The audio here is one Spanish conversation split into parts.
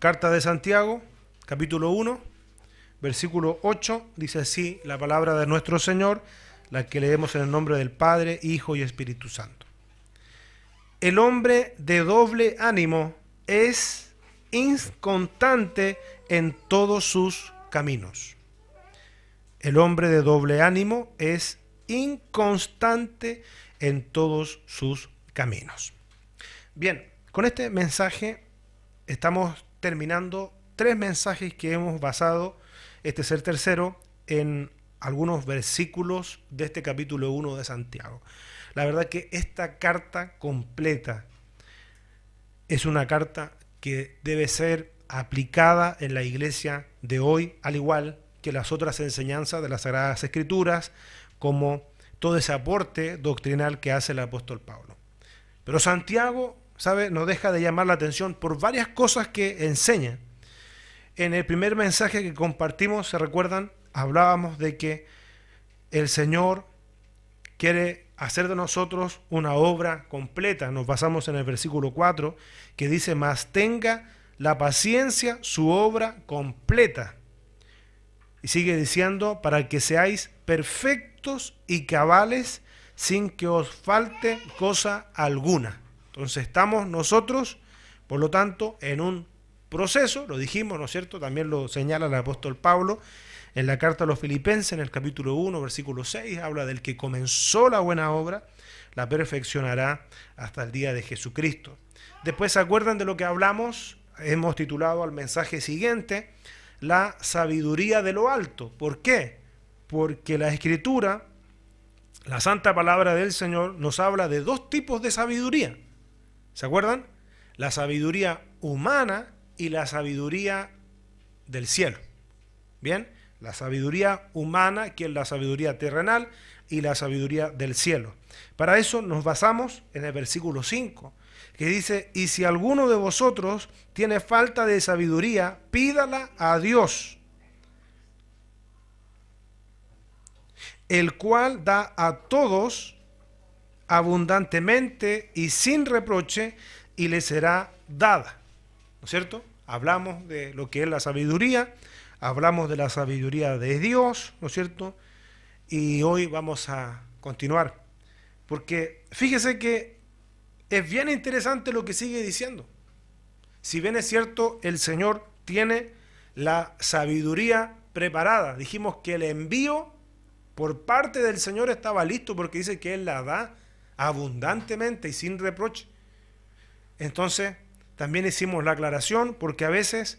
Carta de Santiago, capítulo 1, versículo 8, dice así la palabra de nuestro Señor, la que leemos en el nombre del Padre, Hijo y Espíritu Santo. El hombre de doble ánimo es inconstante en todos sus caminos. El hombre de doble ánimo es inconstante en todos sus caminos. Bien, con este mensaje estamos terminando tres mensajes que hemos basado este ser tercero en algunos versículos de este capítulo 1 de Santiago. La verdad que esta carta completa es una carta que debe ser aplicada en la iglesia de hoy, al igual que las otras enseñanzas de las Sagradas Escrituras, como todo ese aporte doctrinal que hace el apóstol Pablo. Pero Santiago ¿sabe? No deja de llamar la atención por varias cosas que enseña. En el primer mensaje que compartimos, se recuerdan, hablábamos de que el Señor quiere hacer de nosotros una obra completa. Nos basamos en el versículo 4 que dice, Más tenga la paciencia su obra completa. Y sigue diciendo, para que seáis perfectos y cabales sin que os falte cosa alguna. Entonces estamos nosotros, por lo tanto, en un proceso, lo dijimos, ¿no es cierto? También lo señala el apóstol Pablo en la carta a los filipenses, en el capítulo 1, versículo 6, habla del que comenzó la buena obra, la perfeccionará hasta el día de Jesucristo. Después se acuerdan de lo que hablamos, hemos titulado al mensaje siguiente, la sabiduría de lo alto. ¿Por qué? Porque la escritura, la santa palabra del Señor, nos habla de dos tipos de sabiduría. ¿Se acuerdan? La sabiduría humana y la sabiduría del cielo. ¿Bien? La sabiduría humana, que es la sabiduría terrenal, y la sabiduría del cielo. Para eso nos basamos en el versículo 5, que dice, y si alguno de vosotros tiene falta de sabiduría, pídala a Dios, el cual da a todos abundantemente y sin reproche y le será dada. ¿No es cierto? Hablamos de lo que es la sabiduría, hablamos de la sabiduría de Dios, ¿no es cierto? Y hoy vamos a continuar. Porque fíjese que es bien interesante lo que sigue diciendo. Si bien es cierto, el Señor tiene la sabiduría preparada. Dijimos que el envío por parte del Señor estaba listo porque dice que Él la da abundantemente y sin reproche. Entonces, también hicimos la aclaración porque a veces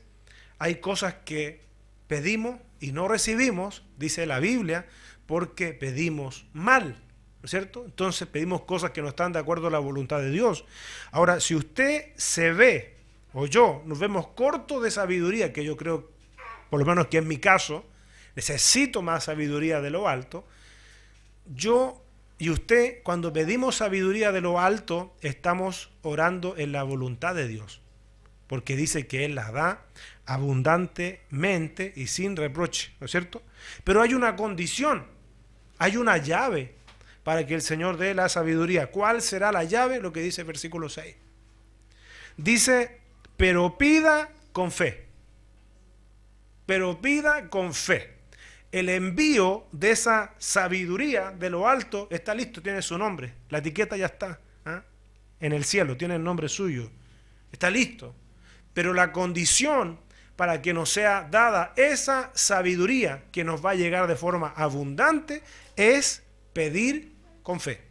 hay cosas que pedimos y no recibimos, dice la Biblia, porque pedimos mal, ¿no es cierto? Entonces pedimos cosas que no están de acuerdo a la voluntad de Dios. Ahora, si usted se ve, o yo, nos vemos cortos de sabiduría, que yo creo, por lo menos que en mi caso, necesito más sabiduría de lo alto, yo y usted, cuando pedimos sabiduría de lo alto, estamos orando en la voluntad de Dios, porque dice que Él la da abundantemente y sin reproche, ¿no es cierto? Pero hay una condición, hay una llave para que el Señor dé la sabiduría. ¿Cuál será la llave? Lo que dice el versículo 6. Dice, pero pida con fe. Pero pida con fe el envío de esa sabiduría de lo alto está listo, tiene su nombre, la etiqueta ya está ¿ah? en el cielo, tiene el nombre suyo, está listo. Pero la condición para que nos sea dada esa sabiduría que nos va a llegar de forma abundante es pedir con fe.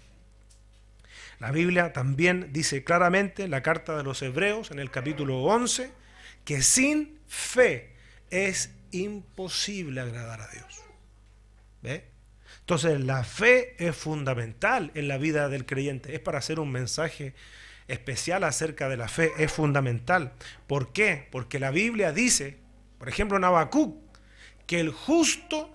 La Biblia también dice claramente, la carta de los Hebreos en el capítulo 11, que sin fe es imposible agradar a Dios. Entonces la fe es fundamental en la vida del creyente. Es para hacer un mensaje especial acerca de la fe. Es fundamental. ¿Por qué? Porque la Biblia dice, por ejemplo en Habacuc, que el justo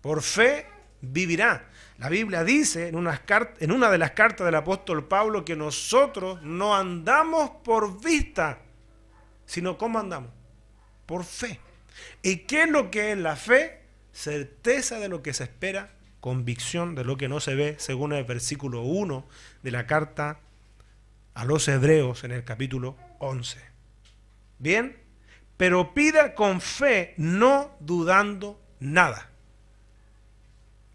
por fe vivirá. La Biblia dice en, en una de las cartas del apóstol Pablo que nosotros no andamos por vista, sino cómo andamos, por fe. ¿Y qué es lo que es la fe? Certeza de lo que se espera, convicción de lo que no se ve, según el versículo 1 de la carta a los hebreos en el capítulo 11. Bien, pero pida con fe, no dudando nada.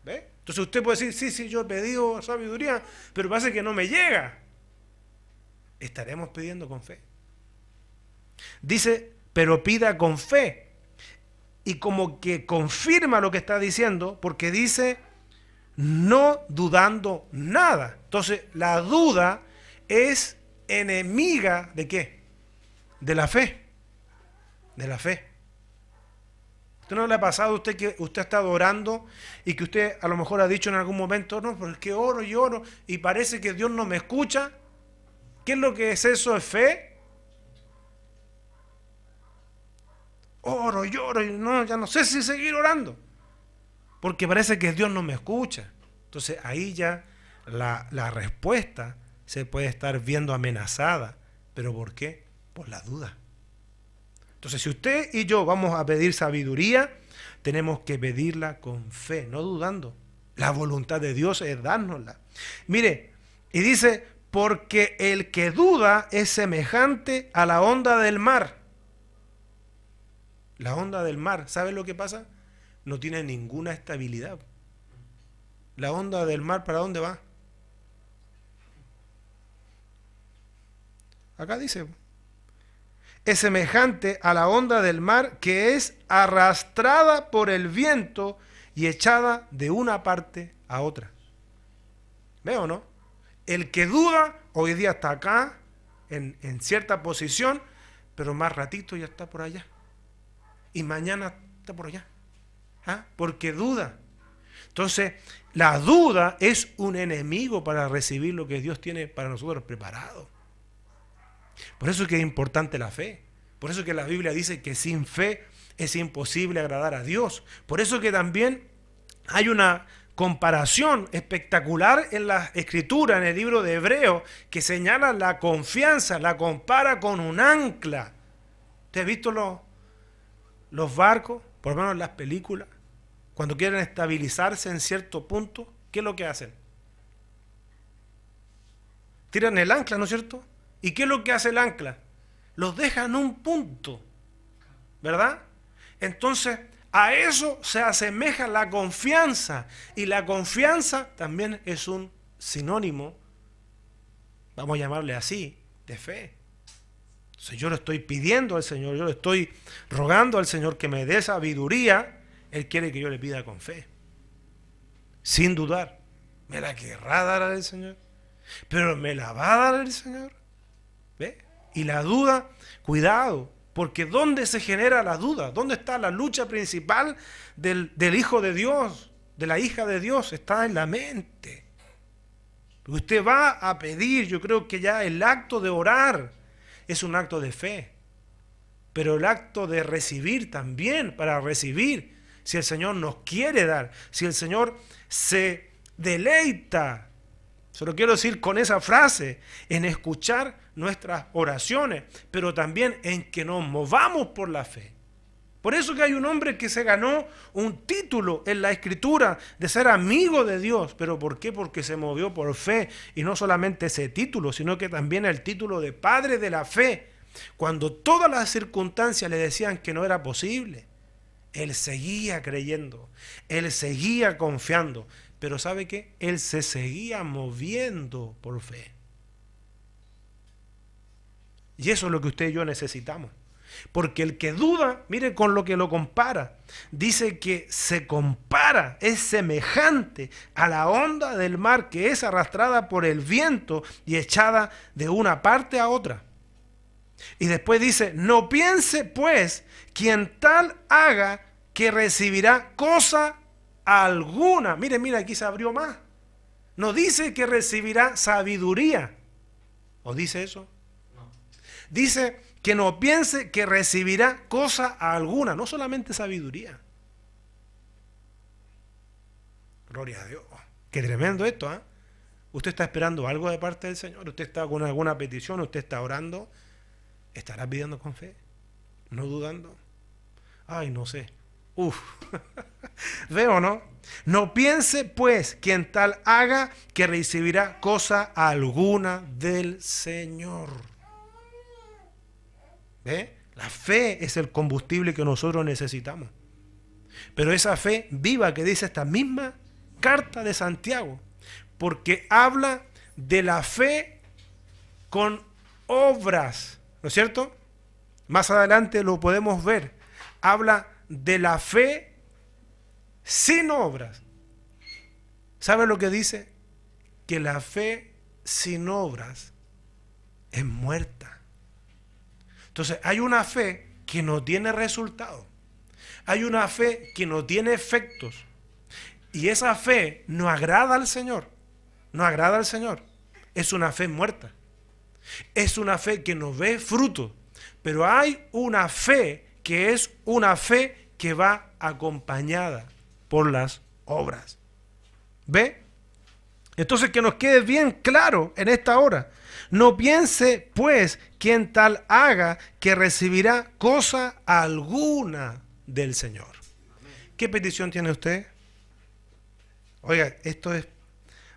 ¿Ve? Entonces usted puede decir, sí, sí, yo he pedido sabiduría, pero parece que no me llega. Estaremos pidiendo con fe. Dice, pero pida con fe, y como que confirma lo que está diciendo, porque dice, no dudando nada. Entonces, la duda es enemiga de qué? De la fe. De la fe. ¿Usted no le ha pasado a usted que usted ha estado orando y que usted a lo mejor ha dicho en algún momento, no, pues que oro y oro y parece que Dios no me escucha? ¿Qué es lo que es eso? ¿Es fe? oro, lloro, y no, ya no sé si seguir orando. Porque parece que Dios no me escucha. Entonces ahí ya la, la respuesta se puede estar viendo amenazada. ¿Pero por qué? Por la duda. Entonces si usted y yo vamos a pedir sabiduría, tenemos que pedirla con fe, no dudando. La voluntad de Dios es dárnosla. Mire, y dice, porque el que duda es semejante a la onda del mar la onda del mar, ¿sabes lo que pasa? No tiene ninguna estabilidad. La onda del mar, ¿para dónde va? Acá dice, es semejante a la onda del mar que es arrastrada por el viento y echada de una parte a otra. ¿Veo o no? El que duda hoy día está acá, en, en cierta posición, pero más ratito ya está por allá y mañana está por allá. ¿Ah? Porque duda. Entonces, la duda es un enemigo para recibir lo que Dios tiene para nosotros preparado. Por eso es que es importante la fe. Por eso que la Biblia dice que sin fe es imposible agradar a Dios. Por eso que también hay una comparación espectacular en la escritura, en el libro de Hebreo, que señala la confianza, la compara con un ancla. te ha visto los, los barcos, por lo menos las películas, cuando quieren estabilizarse en cierto punto, ¿qué es lo que hacen? Tiran el ancla, ¿no es cierto? ¿Y qué es lo que hace el ancla? Los deja en un punto, ¿verdad? Entonces, a eso se asemeja la confianza. Y la confianza también es un sinónimo, vamos a llamarle así, de fe. Señor, yo le estoy pidiendo al Señor, yo le estoy rogando al Señor que me dé sabiduría. Él quiere que yo le pida con fe, sin dudar. ¿Me la querrá dar el Señor? Pero me la va a dar el Señor. ¿Ve? Y la duda, cuidado, porque ¿dónde se genera la duda? ¿Dónde está la lucha principal del, del Hijo de Dios, de la hija de Dios? Está en la mente. Usted va a pedir, yo creo que ya el acto de orar es un acto de fe. Pero el acto de recibir también, para recibir, si el Señor nos quiere dar, si el Señor se deleita, solo quiero decir con esa frase, en escuchar nuestras oraciones, pero también en que nos movamos por la fe. Por eso que hay un hombre que se ganó un título en la escritura de ser amigo de Dios. ¿Pero por qué? Porque se movió por fe. Y no solamente ese título, sino que también el título de padre de la fe. Cuando todas las circunstancias le decían que no era posible, él seguía creyendo, él seguía confiando. Pero ¿sabe qué? Él se seguía moviendo por fe. Y eso es lo que usted y yo necesitamos. Porque el que duda, mire con lo que lo compara, dice que se compara, es semejante a la onda del mar que es arrastrada por el viento y echada de una parte a otra. Y después dice, no piense pues quien tal haga que recibirá cosa alguna. Mire, mire, aquí se abrió más. No dice que recibirá sabiduría. ¿O dice eso? No. Dice que no piense que recibirá cosa alguna, no solamente sabiduría. Gloria a Dios. Qué tremendo esto, ah Usted está esperando algo de parte del Señor, usted está con alguna petición, usted está orando, estará pidiendo con fe, no dudando. Ay, no sé. Uf. Veo, ¿no? No piense, pues, quien tal haga que recibirá cosa alguna del Señor. La fe es el combustible que nosotros necesitamos. Pero esa fe viva que dice esta misma carta de Santiago, porque habla de la fe con obras, ¿no es cierto? Más adelante lo podemos ver. Habla de la fe sin obras. ¿Sabe lo que dice? Que la fe sin obras es muerta. Entonces, hay una fe que no tiene resultados. Hay una fe que no tiene efectos. Y esa fe no agrada al Señor. No agrada al Señor. Es una fe muerta. Es una fe que no ve fruto. Pero hay una fe que es una fe que va acompañada por las obras. ¿Ve? Entonces que nos quede bien claro en esta hora no piense, pues, quien tal haga que recibirá cosa alguna del Señor. ¿Qué petición tiene usted? Oiga, esto es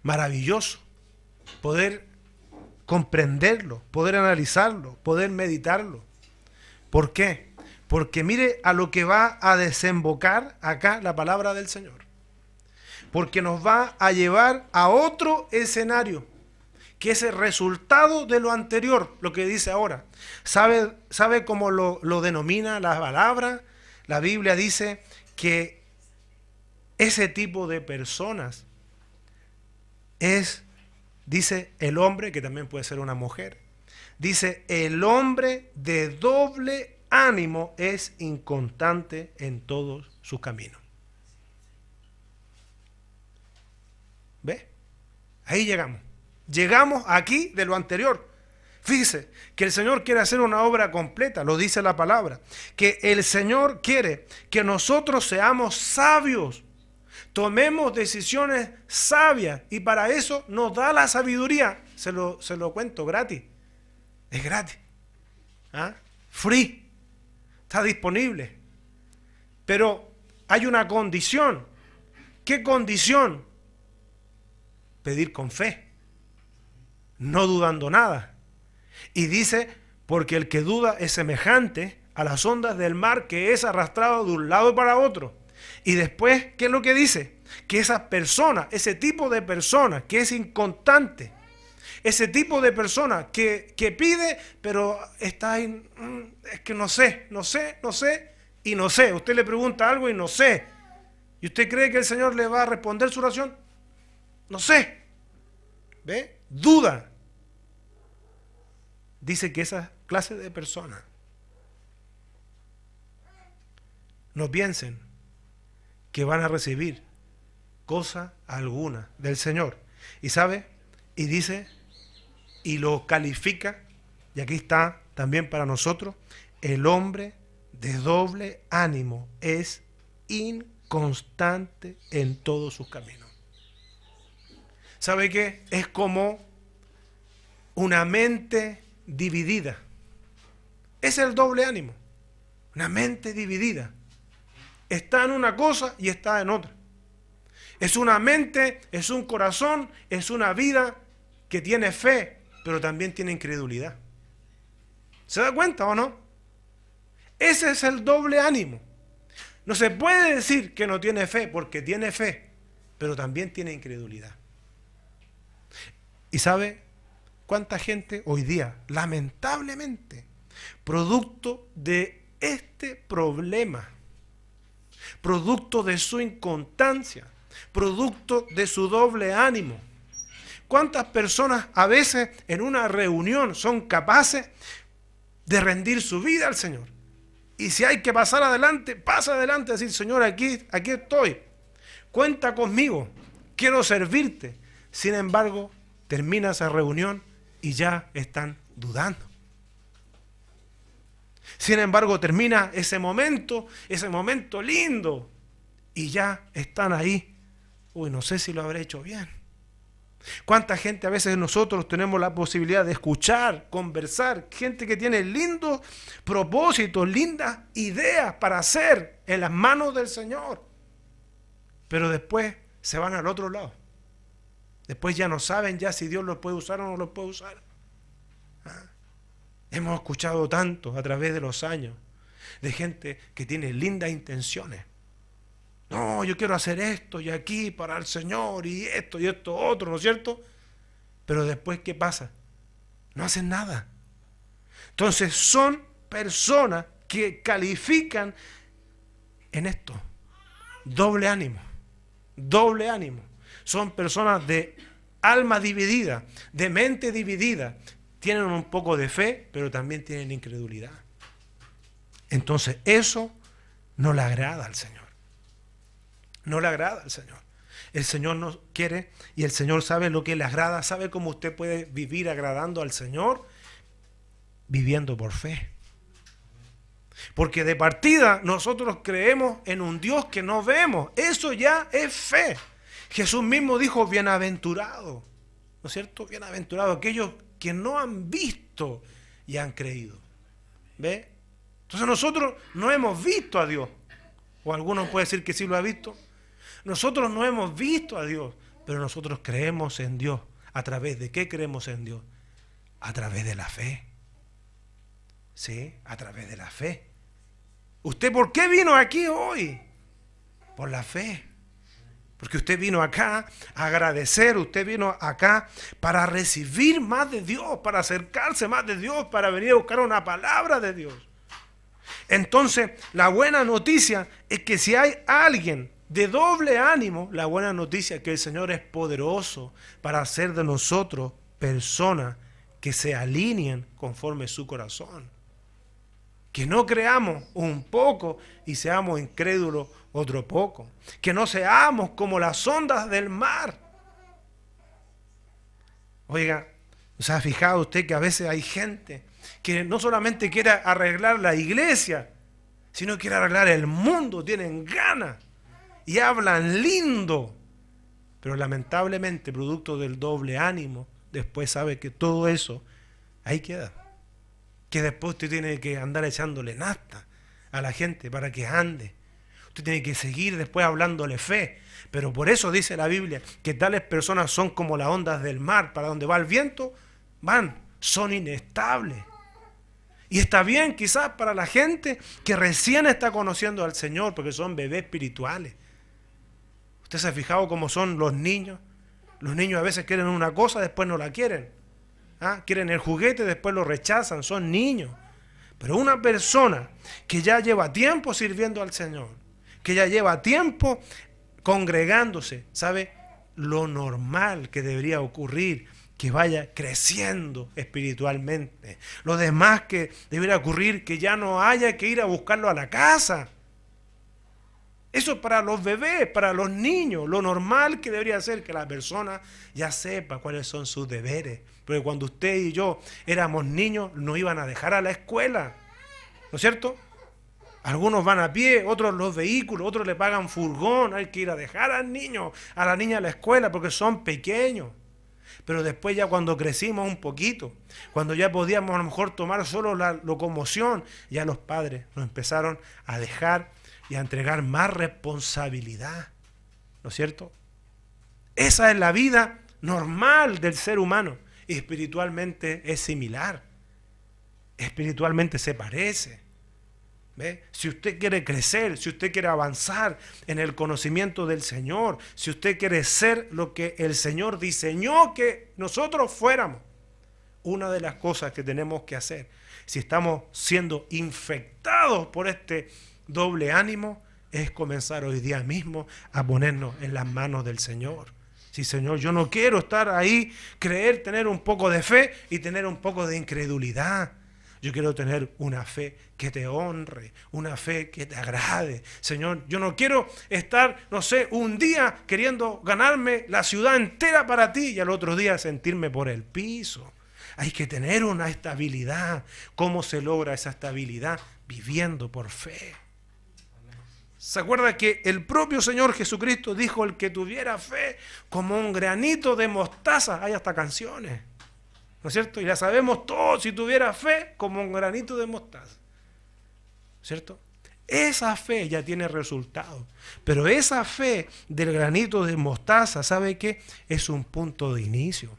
maravilloso. Poder comprenderlo, poder analizarlo, poder meditarlo. ¿Por qué? Porque mire a lo que va a desembocar acá la palabra del Señor. Porque nos va a llevar a otro escenario que es el resultado de lo anterior, lo que dice ahora. ¿Sabe, sabe cómo lo, lo denomina la palabra? La Biblia dice que ese tipo de personas es, dice el hombre, que también puede ser una mujer, dice el hombre de doble ánimo es inconstante en todos sus caminos. ¿Ve? Ahí llegamos. Llegamos aquí de lo anterior. Fíjese que el Señor quiere hacer una obra completa, lo dice la palabra. Que el Señor quiere que nosotros seamos sabios, tomemos decisiones sabias y para eso nos da la sabiduría. Se lo, se lo cuento gratis. Es gratis. ¿Ah? Free. Está disponible. Pero hay una condición. ¿Qué condición? Pedir con fe no dudando nada. Y dice, porque el que duda es semejante a las ondas del mar que es arrastrado de un lado para otro. Y después, ¿qué es lo que dice? Que esa persona, ese tipo de persona que es inconstante, ese tipo de persona que, pide, pero está ahí, mm, es que no sé, no sé, no sé, y no sé. Usted le pregunta algo y no sé. ¿Y usted cree que el Señor le va a responder su oración? No sé. ¿Ve? duda, dice que esa clase de personas no piensen que van a recibir cosa alguna del Señor. Y sabe, y dice, y lo califica, y aquí está también para nosotros, el hombre de doble ánimo es inconstante en todos sus caminos. ¿Sabe qué? Es como una mente dividida. Es el doble ánimo. Una mente dividida. Está en una cosa y está en otra. Es una mente, es un corazón, es una vida que tiene fe, pero también tiene incredulidad. ¿Se da cuenta o no? Ese es el doble ánimo. No se puede decir que no tiene fe porque tiene fe, pero también tiene incredulidad. ¿Y sabe cuánta gente hoy día, lamentablemente, producto de este problema, producto de su inconstancia, producto de su doble ánimo, cuántas personas a veces en una reunión son capaces de rendir su vida al Señor? Y si hay que pasar adelante, pasa adelante, decir, Señor, aquí, aquí estoy, cuenta conmigo, quiero servirte. Sin embargo, termina esa reunión y ya están dudando. Sin embargo, termina ese momento, ese momento lindo, y ya están ahí. Uy, no sé si lo habré hecho bien. ¿Cuánta gente a veces nosotros tenemos la posibilidad de escuchar, conversar? Gente que tiene lindos propósitos, lindas ideas para hacer en las manos del Señor. Pero después se van al otro lado. Después ya no saben ya si Dios los puede usar o no los puede usar. ¿Ah? Hemos escuchado tanto a través de los años de gente que tiene lindas intenciones. No, yo quiero hacer esto y aquí para el Señor y esto y esto otro, ¿no es cierto? Pero después, ¿qué pasa? No hacen nada. Entonces son personas que califican en esto. Doble ánimo, doble ánimo son personas de alma dividida, de mente dividida. Tienen un poco de fe, pero también tienen incredulidad. Entonces eso no le agrada al Señor. No le agrada al Señor. El Señor no quiere y el Señor sabe lo que le agrada, sabe cómo usted puede vivir agradando al Señor viviendo por fe. Porque de partida nosotros creemos en un Dios que no vemos. Eso ya es fe. Jesús mismo dijo, bienaventurado, ¿no es cierto? Bienaventurado aquellos que no han visto y han creído. ¿Ve? Entonces nosotros no hemos visto a Dios. O alguno puede decir que sí lo ha visto. Nosotros no hemos visto a Dios, pero nosotros creemos en Dios. ¿A través de qué creemos en Dios? A través de la fe. ¿Sí? A través de la fe. ¿Usted por qué vino aquí hoy? Por la fe. Porque usted vino acá a agradecer, usted vino acá para recibir más de Dios, para acercarse más de Dios, para venir a buscar una palabra de Dios. Entonces, la buena noticia es que si hay alguien de doble ánimo, la buena noticia es que el Señor es poderoso para hacer de nosotros personas que se alineen conforme su corazón. Que no creamos un poco y seamos incrédulos otro poco. Que no seamos como las ondas del mar. Oiga, ¿se ha fijado usted que a veces hay gente que no solamente quiere arreglar la iglesia, sino quiere arreglar el mundo? Tienen ganas y hablan lindo. Pero lamentablemente, producto del doble ánimo, después sabe que todo eso ahí queda que después usted tiene que andar echándole nafta a la gente para que ande. Usted tiene que seguir después hablándole fe. Pero por eso dice la Biblia que tales personas son como las ondas del mar, para donde va el viento, van, son inestables. Y está bien quizás para la gente que recién está conociendo al Señor, porque son bebés espirituales. ¿Usted se ha fijado cómo son los niños? Los niños a veces quieren una cosa, después no la quieren. ¿Ah? quieren el juguete, después lo rechazan, son niños. Pero una persona que ya lleva tiempo sirviendo al Señor, que ya lleva tiempo congregándose, sabe lo normal que debería ocurrir, que vaya creciendo espiritualmente. Lo demás que debería ocurrir, que ya no haya que ir a buscarlo a la casa. Eso para los bebés, para los niños, lo normal que debería ser que la persona ya sepa cuáles son sus deberes, porque cuando usted y yo éramos niños, nos iban a dejar a la escuela. ¿No es cierto? Algunos van a pie, otros los vehículos, otros le pagan furgón. Hay que ir a dejar al niño, a la niña a la escuela porque son pequeños. Pero después ya cuando crecimos un poquito, cuando ya podíamos a lo mejor tomar solo la locomoción, ya los padres nos empezaron a dejar y a entregar más responsabilidad. ¿No es cierto? Esa es la vida normal del ser humano espiritualmente es similar, espiritualmente se parece. ¿Ve? Si usted quiere crecer, si usted quiere avanzar en el conocimiento del Señor, si usted quiere ser lo que el Señor diseñó que nosotros fuéramos, una de las cosas que tenemos que hacer, si estamos siendo infectados por este doble ánimo, es comenzar hoy día mismo a ponernos en las manos del Señor. Sí, Señor, yo no quiero estar ahí, creer, tener un poco de fe y tener un poco de incredulidad. Yo quiero tener una fe que te honre, una fe que te agrade. Señor, yo no quiero estar, no sé, un día queriendo ganarme la ciudad entera para ti y al otro día sentirme por el piso. Hay que tener una estabilidad. ¿Cómo se logra esa estabilidad? Viviendo por fe. ¿Se acuerda que el propio Señor Jesucristo dijo, el que tuviera fe como un granito de mostaza? Hay hasta canciones, ¿no es cierto? Y la sabemos todos, si tuviera fe como un granito de mostaza, ¿cierto? Esa fe ya tiene resultado, pero esa fe del granito de mostaza, ¿sabe qué? Es un punto de inicio.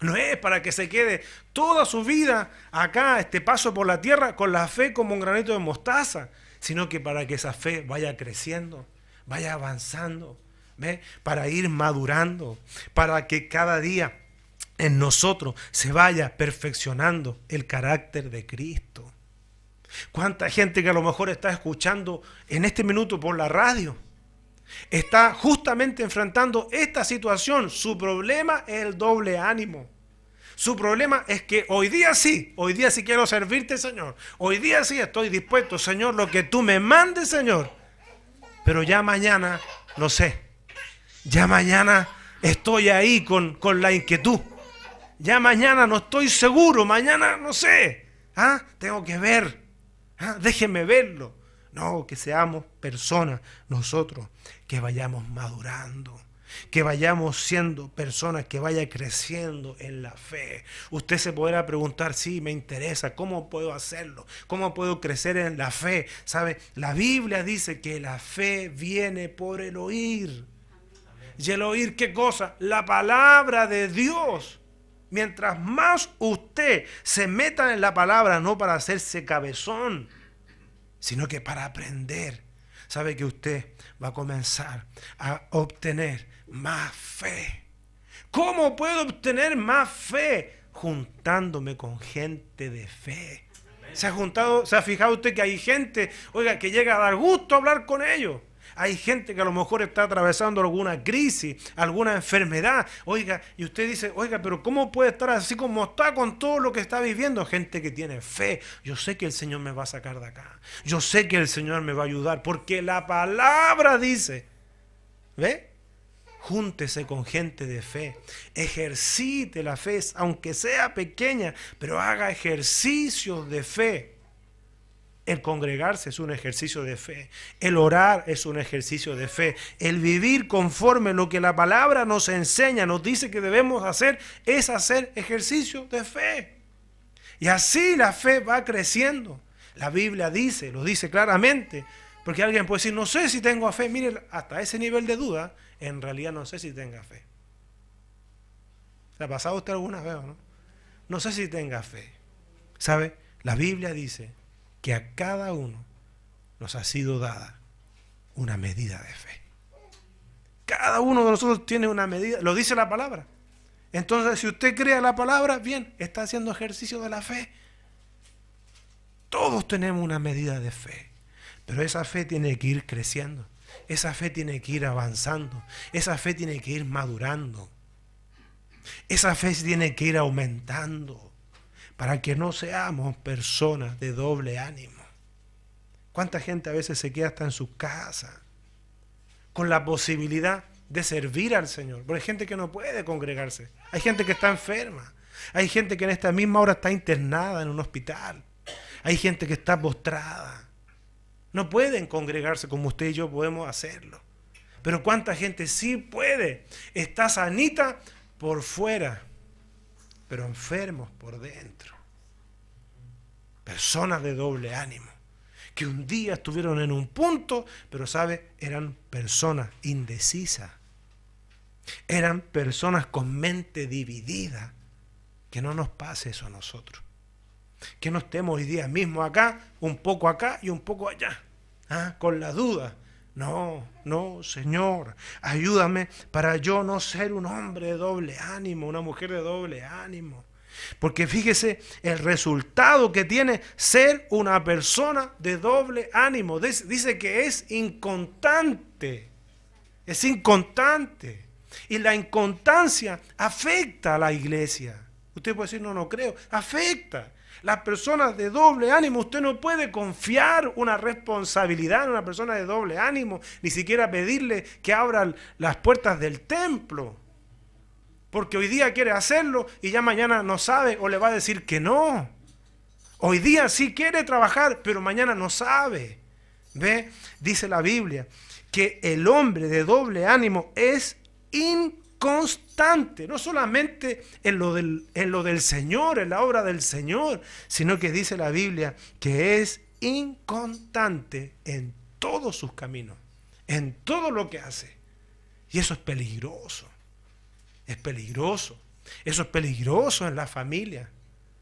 No es para que se quede toda su vida acá, este paso por la tierra, con la fe como un granito de mostaza sino que para que esa fe vaya creciendo, vaya avanzando, ¿ve? para ir madurando, para que cada día en nosotros se vaya perfeccionando el carácter de Cristo. ¿Cuánta gente que a lo mejor está escuchando en este minuto por la radio? Está justamente enfrentando esta situación. Su problema es el doble ánimo. Su problema es que hoy día sí, hoy día sí quiero servirte, Señor. Hoy día sí estoy dispuesto, Señor, lo que tú me mandes, Señor. Pero ya mañana, no sé. Ya mañana estoy ahí con, la inquietud. Ya mañana no estoy seguro, mañana no sé. ¿Ah? Tengo que ver. ¿Ah? Déjenme verlo. No, que seamos personas nosotros que vayamos madurando que vayamos siendo personas que vaya creciendo en la fe. Usted se podrá preguntar, sí, me interesa, ¿cómo puedo hacerlo? ¿Cómo puedo crecer en la fe? ¿Sabe? La Biblia dice que la fe viene por el oír. ¿Y el oír qué cosa? La palabra de Dios. Mientras más usted se meta en la palabra, no para hacerse cabezón, sino que para aprender, sabe que usted va a comenzar a obtener más fe. ¿Cómo puedo obtener más fe? Juntándome con gente de fe. ¿Se ha, juntado, ¿Se ha fijado usted que hay gente, oiga, que llega a dar gusto hablar con ellos? Hay gente que a lo mejor está atravesando alguna crisis, alguna enfermedad. Oiga, y usted dice, oiga, pero ¿cómo puede estar así como está con todo lo que está viviendo? Gente que tiene fe. Yo sé que el Señor me va a sacar de acá. Yo sé que el Señor me va a ayudar porque la palabra dice. ¿Ve? júntese con gente de fe, ejercite la fe, aunque sea pequeña, pero haga ejercicios de fe. El congregarse es un ejercicio de fe, el orar es un ejercicio de fe, el vivir conforme lo que la palabra nos enseña, nos dice que debemos hacer, es hacer ejercicio de fe. Y así la fe va creciendo. La Biblia dice, lo dice claramente, porque alguien puede decir, no sé si tengo fe, mire hasta ese nivel de duda, en realidad no sé si tenga fe. ¿La ha pasado usted alguna vez o no? No sé si tenga fe. ¿Sabe? La Biblia dice que a cada uno nos ha sido dada una medida de fe. Cada uno de nosotros tiene una medida, lo dice la palabra. Entonces, si usted crea la palabra, bien, está haciendo ejercicio de la fe. Todos tenemos una medida de fe, pero esa fe tiene que ir creciendo. Esa fe tiene que ir avanzando, esa fe tiene que ir madurando, esa fe tiene que ir aumentando para que no seamos personas de doble ánimo. ¿Cuánta gente a veces se queda hasta en su casa con la posibilidad de servir al Señor? Porque hay gente que no puede congregarse, hay gente que está enferma, hay gente que en esta misma hora está internada en un hospital, hay gente que está postrada no pueden congregarse como usted y yo podemos hacerlo. Pero cuánta gente sí puede. Está sanita por fuera, pero enfermos por dentro. Personas de doble ánimo, que un día estuvieron en un punto, pero sabe, eran personas indecisas. Eran personas con mente dividida. Que no nos pase eso a nosotros. Que no estemos hoy día mismo acá, un poco acá y un poco allá. Ah, con la duda. No, no, Señor, ayúdame para yo no ser un hombre de doble ánimo, una mujer de doble ánimo. Porque fíjese el resultado que tiene ser una persona de doble ánimo. Dice que es inconstante, es inconstante. Y la inconstancia afecta a la iglesia. Usted puede decir, no, no creo. Afecta. Las personas de doble ánimo, usted no puede confiar una responsabilidad en una persona de doble ánimo, ni siquiera pedirle que abra las puertas del templo. Porque hoy día quiere hacerlo y ya mañana no sabe o le va a decir que no. Hoy día sí quiere trabajar, pero mañana no sabe. ¿Ve? Dice la Biblia que el hombre de doble ánimo es in constante, no solamente en lo, del, en lo del Señor, en la obra del Señor, sino que dice la Biblia que es inconstante en todos sus caminos, en todo lo que hace. Y eso es peligroso, es peligroso, eso es peligroso en la familia.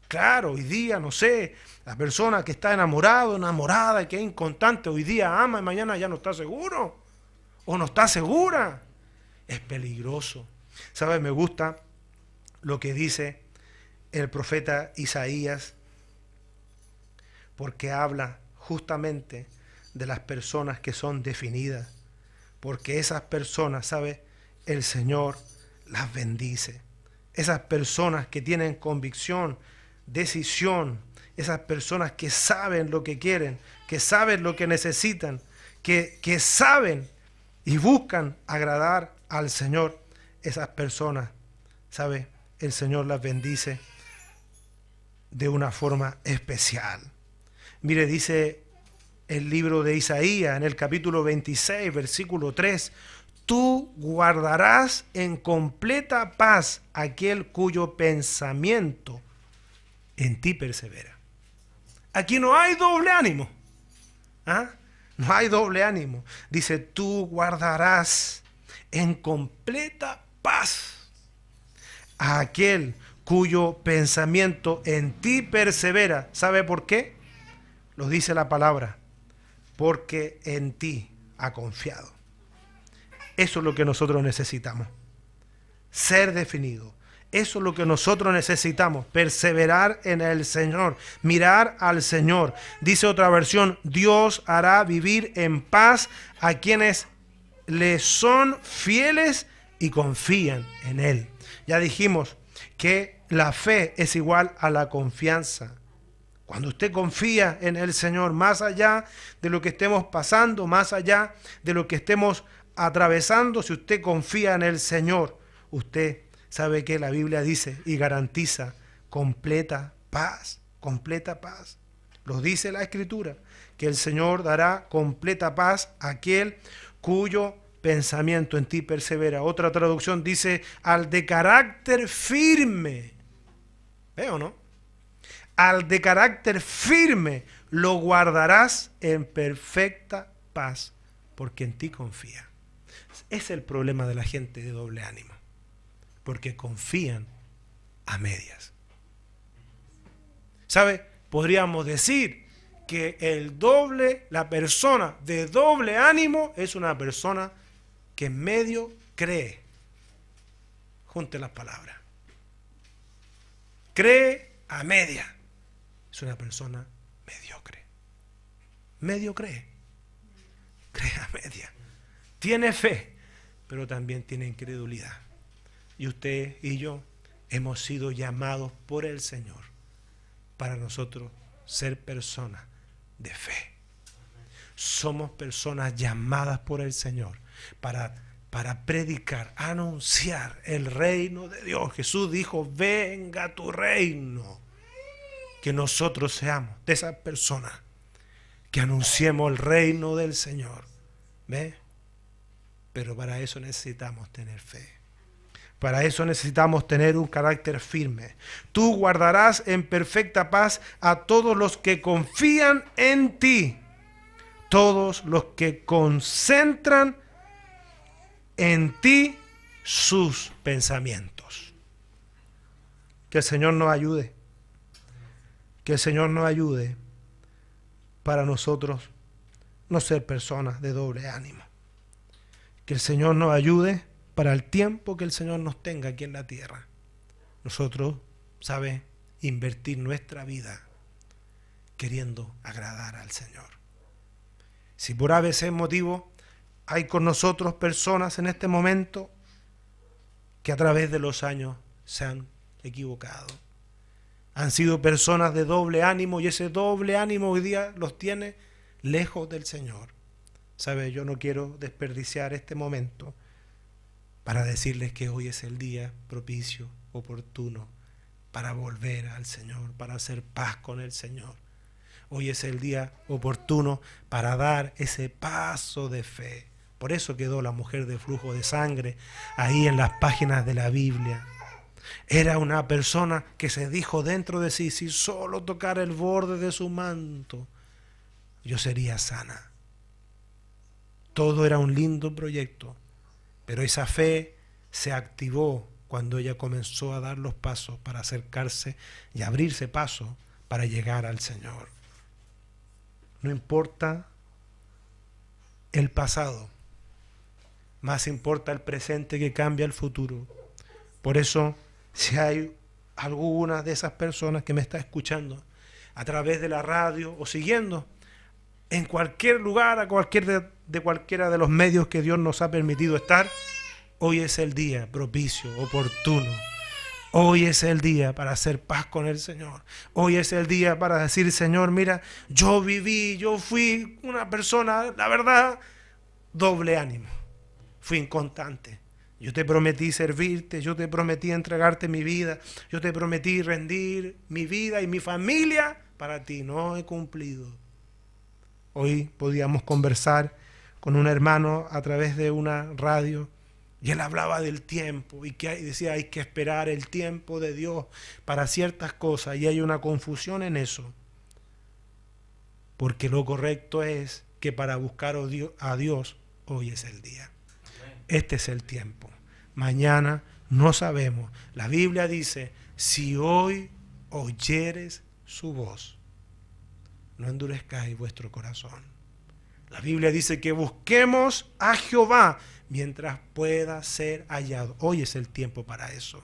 Claro, hoy día, no sé, la persona que está enamorado, enamorada, que es inconstante, hoy día ama y mañana ya no está seguro o no está segura es peligroso. ¿Sabes? Me gusta lo que dice el profeta Isaías, porque habla justamente de las personas que son definidas, porque esas personas, ¿sabes? El Señor las bendice. Esas personas que tienen convicción, decisión, esas personas que saben lo que quieren, que saben lo que necesitan, que, que saben y buscan agradar al Señor, esas personas, ¿sabe? El Señor las bendice de una forma especial. Mire, dice el libro de Isaías en el capítulo 26, versículo 3, tú guardarás en completa paz aquel cuyo pensamiento en ti persevera. Aquí no hay doble ánimo. ¿Ah? No hay doble ánimo. Dice, tú guardarás en completa paz a aquel cuyo pensamiento en ti persevera. ¿Sabe por qué? Lo dice la palabra, porque en ti ha confiado. Eso es lo que nosotros necesitamos, ser definido. Eso es lo que nosotros necesitamos, perseverar en el Señor, mirar al Señor. Dice otra versión, Dios hará vivir en paz a quienes le son fieles y confían en Él. Ya dijimos que la fe es igual a la confianza. Cuando usted confía en el Señor, más allá de lo que estemos pasando, más allá de lo que estemos atravesando, si usted confía en el Señor, usted sabe que la Biblia dice y garantiza completa paz, completa paz. Lo dice la Escritura, que el Señor dará completa paz a aquel cuyo pensamiento en ti persevera. Otra traducción dice, al de carácter firme. o no? Al de carácter firme lo guardarás en perfecta paz, porque en ti confía. Es el problema de la gente de doble ánimo, porque confían a medias. ¿Sabe? Podríamos decir, que el doble, la persona de doble ánimo es una persona que medio cree. Junte las palabras. Cree a media. Es una persona mediocre. Medio cree. Cree a media. Tiene fe, pero también tiene incredulidad. Y usted y yo hemos sido llamados por el Señor para nosotros ser personas de fe. Somos personas llamadas por el Señor para, para predicar, anunciar el reino de Dios. Jesús dijo, venga tu reino. Que nosotros seamos de esas personas que anunciemos el reino del Señor. ¿Ve? Pero para eso necesitamos tener fe. Para eso necesitamos tener un carácter firme. Tú guardarás en perfecta paz a todos los que confían en ti. Todos los que concentran en ti sus pensamientos. Que el Señor nos ayude. Que el Señor nos ayude para nosotros no ser personas de doble ánimo. Que el Señor nos ayude para el tiempo que el Señor nos tenga aquí en la tierra. Nosotros, ¿sabe? Invertir nuestra vida queriendo agradar al Señor. Si por ABC motivo hay con nosotros personas en este momento que a través de los años se han equivocado. Han sido personas de doble ánimo y ese doble ánimo hoy día los tiene lejos del Señor. ¿Sabe? Yo no quiero desperdiciar este momento para decirles que hoy es el día propicio, oportuno, para volver al Señor, para hacer paz con el Señor. Hoy es el día oportuno para dar ese paso de fe. Por eso quedó la mujer de flujo de sangre ahí en las páginas de la Biblia. Era una persona que se dijo dentro de sí, si solo tocara el borde de su manto, yo sería sana. Todo era un lindo proyecto, pero esa fe se activó cuando ella comenzó a dar los pasos para acercarse y abrirse paso para llegar al Señor. No importa el pasado, más importa el presente que cambia el futuro. Por eso, si hay alguna de esas personas que me está escuchando a través de la radio o siguiendo, en cualquier lugar, a cualquier de, cualquiera de los medios que Dios nos ha permitido estar, hoy es el día propicio, oportuno. Hoy es el día para hacer paz con el Señor. Hoy es el día para decir, Señor, mira, yo viví, yo fui una persona, la verdad, doble ánimo. Fui inconstante. Yo te prometí servirte, yo te prometí entregarte mi vida, yo te prometí rendir mi vida y mi familia para ti. No he cumplido. Hoy podíamos conversar con un hermano a través de una radio y él hablaba del tiempo y que decía hay que esperar el tiempo de Dios para ciertas cosas y hay una confusión en eso. Porque lo correcto es que para buscar a Dios hoy es el día. Este es el tiempo. Mañana no sabemos. La Biblia dice, si hoy oyeres su voz, no endurezcáis vuestro corazón. La Biblia dice que busquemos a Jehová mientras pueda ser hallado. Hoy es el tiempo para eso.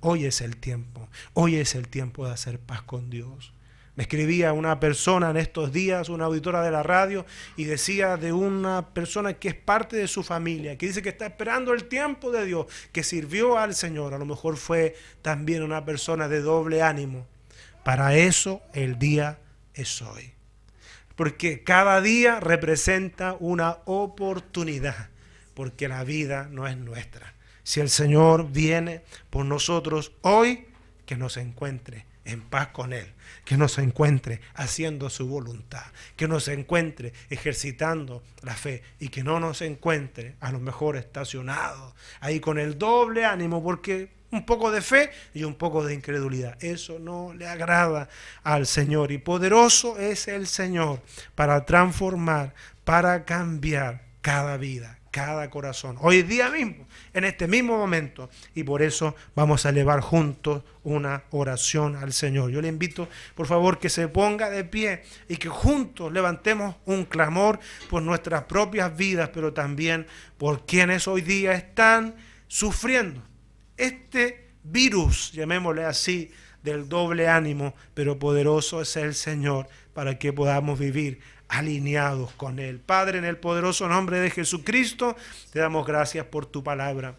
Hoy es el tiempo. Hoy es el tiempo de hacer paz con Dios. Me escribía una persona en estos días, una auditora de la radio, y decía de una persona que es parte de su familia, que dice que está esperando el tiempo de Dios, que sirvió al Señor. A lo mejor fue también una persona de doble ánimo. Para eso el día es hoy. Porque cada día representa una oportunidad, porque la vida no es nuestra. Si el Señor viene por nosotros hoy, que nos encuentre en paz con Él, que nos encuentre haciendo su voluntad, que nos encuentre ejercitando la fe y que no nos encuentre a lo mejor estacionados ahí con el doble ánimo porque un poco de fe y un poco de incredulidad. Eso no le agrada al Señor. Y poderoso es el Señor para transformar, para cambiar cada vida, cada corazón. Hoy día mismo, en este mismo momento. Y por eso vamos a elevar juntos una oración al Señor. Yo le invito, por favor, que se ponga de pie y que juntos levantemos un clamor por nuestras propias vidas, pero también por quienes hoy día están sufriendo este virus, llamémosle así, del doble ánimo, pero poderoso es el Señor para que podamos vivir alineados con Él. Padre, en el poderoso nombre de Jesucristo, te damos gracias por tu palabra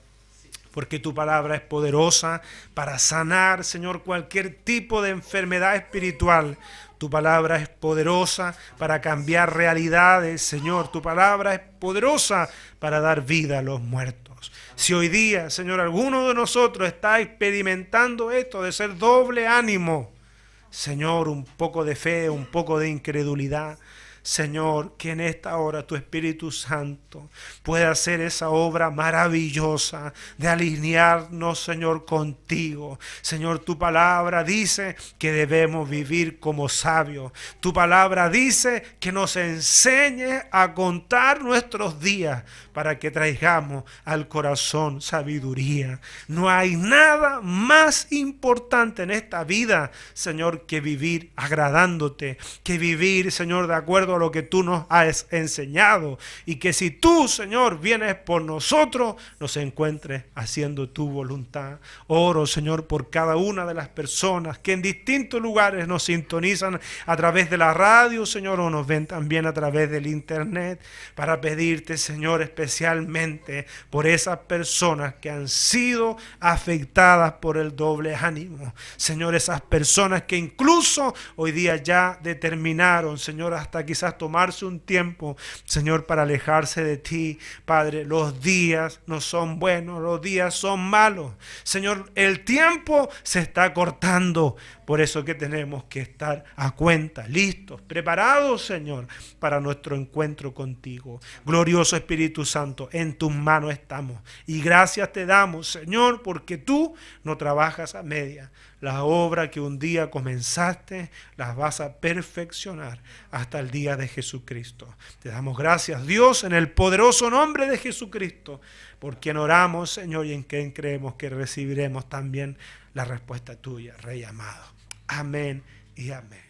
porque tu palabra es poderosa para sanar, Señor, cualquier tipo de enfermedad espiritual. Tu palabra es poderosa para cambiar realidades, Señor. Tu palabra es poderosa para dar vida a los muertos. Si hoy día, Señor, alguno de nosotros está experimentando esto de ser doble ánimo, Señor, un poco de fe, un poco de incredulidad, Señor, que en esta hora tu Espíritu Santo pueda hacer esa obra maravillosa de alinearnos, Señor, contigo. Señor, tu palabra dice que debemos vivir como sabios. Tu palabra dice que nos enseñe a contar nuestros días para que traigamos al corazón sabiduría. No hay nada más importante en esta vida, Señor, que vivir agradándote, que vivir, Señor, de acuerdo lo que tú nos has enseñado. Y que si tú, Señor, vienes por nosotros, nos encuentres haciendo tu voluntad. Oro, Señor, por cada una de las personas que en distintos lugares nos sintonizan a través de la radio, Señor, o nos ven también a través del internet, para pedirte, Señor, especialmente por esas personas que han sido afectadas por el doble ánimo. Señor, esas personas que incluso hoy día ya determinaron, Señor, hasta quizás tomarse un tiempo, Señor, para alejarse de ti. Padre, los días no son buenos, los días son malos. Señor, el tiempo se está cortando. Por eso que tenemos que estar a cuenta, listos, preparados, Señor, para nuestro encuentro contigo. Glorioso Espíritu Santo, en tus manos estamos. Y gracias te damos, Señor, porque tú no trabajas a media. La obra que un día comenzaste, las vas a perfeccionar hasta el día de Jesucristo. Te damos gracias, Dios, en el poderoso nombre de Jesucristo, por quien oramos, Señor, y en quien creemos que recibiremos también la respuesta tuya, Rey amado. Amen et Amen.